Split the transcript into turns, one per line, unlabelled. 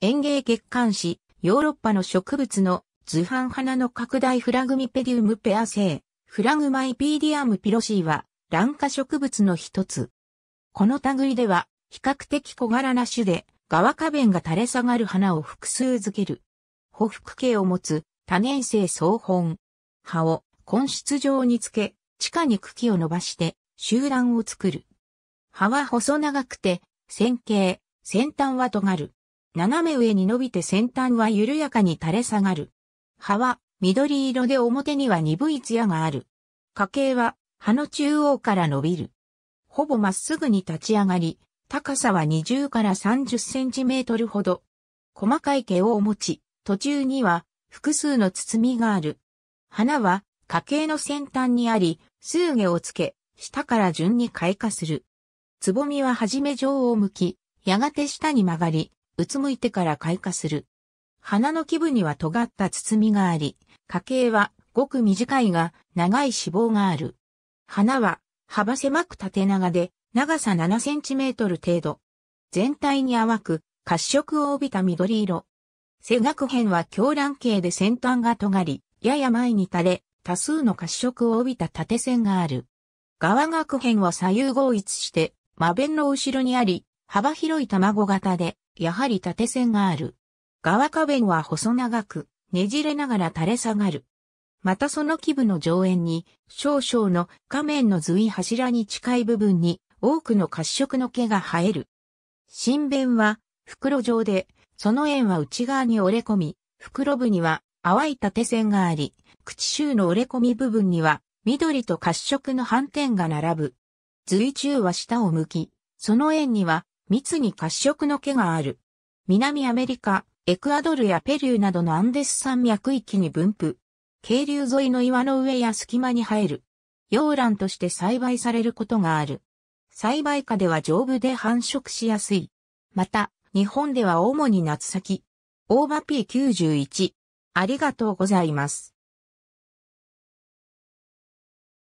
園芸月刊誌、ヨーロッパの植物の図版花の拡大フラグミペディウムペア製、フラグマイピーディアムピロシーは、卵花植物の一つ。この類では、比較的小柄な種で、側花弁が垂れ下がる花を複数付ける。補服形を持つ、多年生草本。葉を根室状につけ、地下に茎を伸ばして、集団を作る。葉は細長くて、線形、先端は尖る。斜め上に伸びて先端は緩やかに垂れ下がる。葉は緑色で表には鈍い艶がある。花茎は葉の中央から伸びる。ほぼまっすぐに立ち上がり、高さは20から30センチメートルほど。細かい毛を持ち、途中には複数の包みがある。花は花茎の先端にあり、数毛をつけ、下から順に開花する。つぼみははじめ上を向き、やがて下に曲がり、うつむいてから開花する。花の基部には尖った包みがあり、花茎はごく短いが長い脂肪がある。花は幅狭く縦長で長さ7センチメートル程度。全体に淡く褐色を帯びた緑色。背学片は狂乱形で先端が尖り、やや前に垂れ、多数の褐色を帯びた縦線がある。側学片は左右合一して、真弁の後ろにあり、幅広い卵型で、やはり縦線がある。側花弁は細長く、ねじれながら垂れ下がる。またその基部の上縁に、少々の画面の髄柱に近い部分に多くの褐色の毛が生える。新弁は袋状で、その縁は内側に折れ込み、袋部には淡い縦線があり、口周の折れ込み部分には緑と褐色の斑点が並ぶ。髄中は下を向き、その縁には密に褐色の毛がある。南アメリカ、エクアドルやペルーなどのアンデス山脈域に分布。渓流沿いの岩の上や隙間に生える。洋蘭として栽培されることがある。栽培下では丈夫で繁殖しやすい。また、日本では主に夏先。オーバピ P91。ありがとうございます。